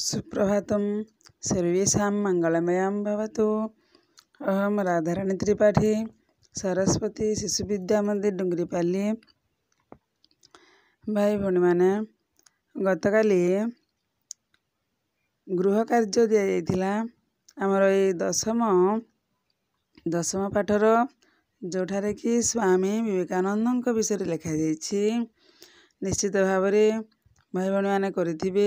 सुप्रभातं सर्वेषां मङ्गलमयं भवतु अहं राधाराणी त्रिपाठी ସରସ୍ୱତୀ ଶିଶୁ ବିଦ୍ୟା ମନ୍ଦିର ଡୁଙ୍ଗରିପାଲି ଭାଇ ଭଉଣୀମାନେ ଗତକାଲି ଗୃହ କାର୍ଯ୍ୟ ଦିଆଯାଇଥିଲା ଆମର ଏଇ ଦଶମ ଦଶମ ପାଠର ଯେଉଁଠାରେ କି ସ୍ୱାମୀ ବିବେକାନନ୍ଦଙ୍କ ବିଷୟରେ ଲେଖାଯାଇଛି ନିଶ୍ଚିତ ଭାବରେ ଭାଇ ଭଉଣୀମାନେ କରିଥିବେ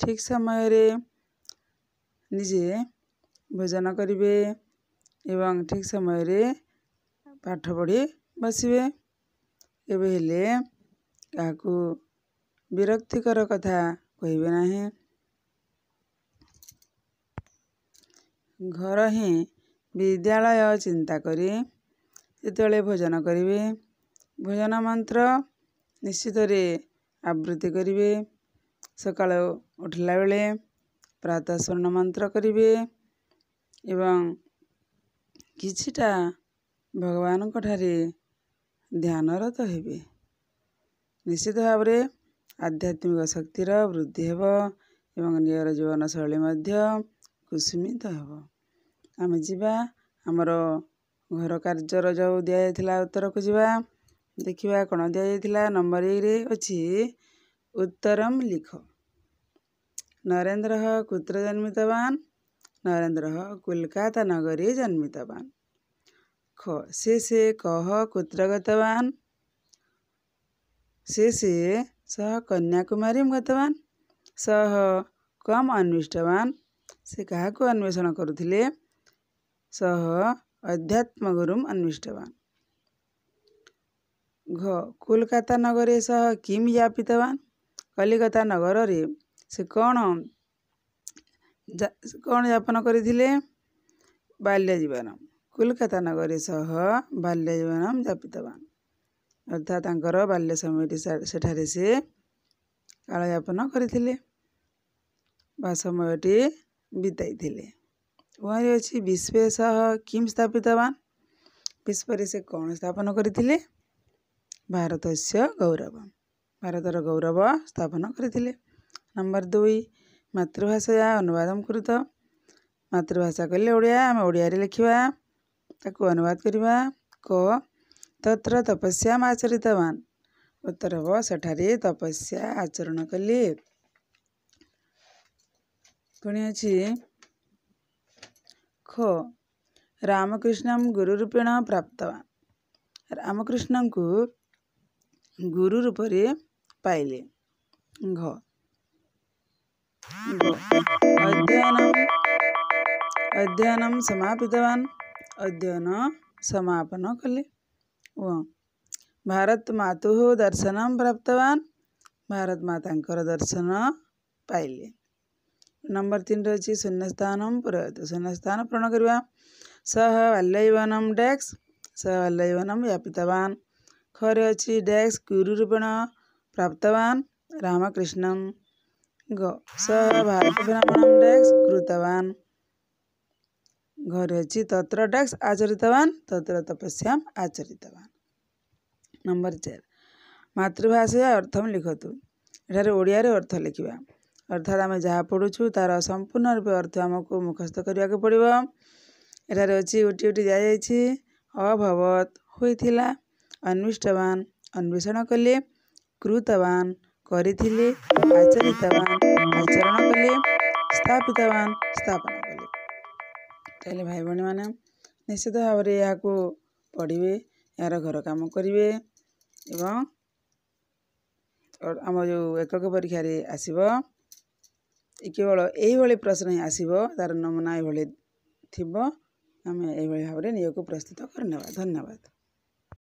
ଠିକ୍ ସମୟରେ ନିଜେ ଭୋଜନ କରିବେ ଏବଂ ଠିକ୍ ସମୟରେ ପାଠ ପଢ଼ି ବସିବେ ଏବେ ହେଲେ କାହାକୁ ବିରକ୍ତିକର କଥା କହିବେ ନାହିଁ ଘର ହିଁ ବିଦ୍ୟାଳୟ ଚିନ୍ତା କରି ଯେତେବେଳେ ଭୋଜନ କରିବେ ଭୋଜନ ମନ୍ତ୍ର ନିଶ୍ଚିତରେ ଆବୃତ୍ତି କରିବେ ସକାଳୁ ଉଠିଲା ବେଳେ ପ୍ରାତଃ ସ୍ୱର୍ଣ୍ଣ ମନ୍ତ୍ର କରିବେ ଏବଂ କିଛିଟା ଭଗବାନଙ୍କ ଠାରେ ଧ୍ୟାନରତ ହେବେ ନିଶ୍ଚିତ ଭାବରେ ଆଧ୍ୟାତ୍ମିକ ଶକ୍ତିର ବୃଦ୍ଧି ହେବ ଏବଂ ନିଜର ଜୀବନଶୈଳୀ ମଧ୍ୟ କୁସୁମିତ ହେବ ଆମେ ଯିବା ଆମର ଘର କାର୍ଯ୍ୟର ଯେଉଁ ଦିଆଯାଇଥିଲା ଉତ୍ତରକୁ ଯିବା ଦେଖିବା କ'ଣ ଦିଆଯାଇଥିଲା ନମ୍ବର ଏକରେ ଅଛି ଉତ୍ତରମ୍ ଲିଖ नरेन्द्र कुत्र नरेन्द्र कोलकाता कोल्कातानगरे जन्मित ख शेषे कः कुत्र गतवान् शेषे सः कन्याकुमारीं गतवान् सः कम् अन्विष्टवान् से काहाकु अन्वेषण करुथिले सः अध्यात्मगुरुम् अन्विष्टवान् घ कोलकाता नगरे सः किं यापितवान् कलिकता नगररे ସେ କ'ଣ କ'ଣ ଯାପନ କରିଥିଲେ ବାଲ୍ୟ ଜୀବନ କୋଲକାତା ନଗରୀ ସହ ବାଲ୍ୟ ଜୀବନ ଯାପିତବାନ ଅର୍ଥାତ୍ ତାଙ୍କର ବାଲ୍ୟ ସମୟଟି ସେଠାରେ ସେ କାଳଯାପନ କରିଥିଲେ ବା ସମୟଟି ବିତାଇଥିଲେ ଉଁ ଅଛି ବିଶ୍ୱ ସହ କିମ୍ ସ୍ଥାପିତବାନ ବିଶ୍ୱରେ ସେ କ'ଣ ସ୍ଥାପନ କରିଥିଲେ ଭାରତ ଗୌରବ ଭାରତର ଗୌରବ ସ୍ଥାପନ କରିଥିଲେ ନମ୍ବର ଦୁଇ ମାତୃଭାଷା ଅନୁବାଦମ କୃତ ମାତୃଭାଷା କହିଲେ ଓଡ଼ିଆ ଆମେ ଓଡ଼ିଆରେ ଲେଖିବା ତାକୁ ଅନୁବାଦ କରିବା କ ତତ୍ର ତପସ୍ୟା ଆଚରିତବାନ ଉତ୍ତର ହେବ ସେଠାରେ ତପସ୍ୟା ଆଚରଣ କଲି ପୁଣି ଅଛି ଖ ରାମକୃଷ୍ଣମ ଗୁରୁରୂପେଣ ପ୍ରାପ୍ତବାନ ରାମକୃଷ୍ଣଙ୍କୁ ଗୁରୁ ରୂପରେ ପାଇଲେ ଘ अध्ययनम् अध्ययनं समापितवान् अध्ययन समापन कले व भारत मातुः दर्शनं प्राप्तवान् भारत माताଙ୍କର ଦର୍ଶନ ପାଇଲେ ନମ୍ବର ତିନିରେ ଅଛି ଶୂନ୍ୟସ୍ଥାନ ପ୍ରୟତ ଶୂନ୍ୟସ୍ଥାନ ପୂରଣ କରିବା ସହ ବାଲ୍ୟବନମ ଡେକ୍ସ ସହ ବାଲ୍ୟବନମ ବ୍ୟାପିତବାନ ଖରେ ଅଛି ଡେକ୍ସ କୁରୁରୂପଣ ପ୍ରାପ୍ତବାନ ରାମକୃଷ୍ଣମ ग स भारतभ्रमणम डेक्स कृतवान घर अच्छी तत्र डेक्स आचरितवान तत्र तपस्याम आचरितवान नंबर चार ମାତୃଭାଷା ଅର୍ଥମ ଲିଖନ୍ତୁ ଏଠାରେ ଓଡ଼ିଆରେ ଅର୍ଥ ଲେଖିବା ଅର୍ଥାତ୍ ଆମେ ଯାହା ପଢ଼ୁଛୁ ତା'ର ସମ୍ପୂର୍ଣ୍ଣ ରୂପେ ଅର୍ଥ ଆମକୁ ମୁଖସ୍ଥ କରିବାକୁ ପଡ଼ିବ ଏଠାରେ ଅଛି ଉଟି ଉଟି ଦିଆଯାଇଛି ଅଭବତ ହୋଇଥିଲା ଅନ୍ୱିଷ୍ଟବାନ ଅନ୍ୱେଷଣ କଲେ କୃତବାନ କରିଥିଲେ ଆଚରିତବାନ ଆଚରଣ କଲେ ସ୍ଥାପିତବାନ ସ୍ଥାପନ କଲେ ତାହେଲେ ଭାଇ ଭଉଣୀମାନେ ନିଶ୍ଚିତ ଭାବରେ ଏହାକୁ ପଢ଼ିବେ ଏହାର ଘର କାମ କରିବେ ଏବଂ ଆମ ଯେଉଁ ଏକକ ପରୀକ୍ଷାରେ ଆସିବ କେବଳ ଏହିଭଳି ପ୍ରଶ୍ନ ହିଁ ଆସିବ ତା'ର ନମୁନା ଏଭଳି ଥିବ ଆମେ ଏହିଭଳି ଭାବରେ ନିଜକୁ ପ୍ରସ୍ତୁତ କରିନେବା ଧନ୍ୟବାଦ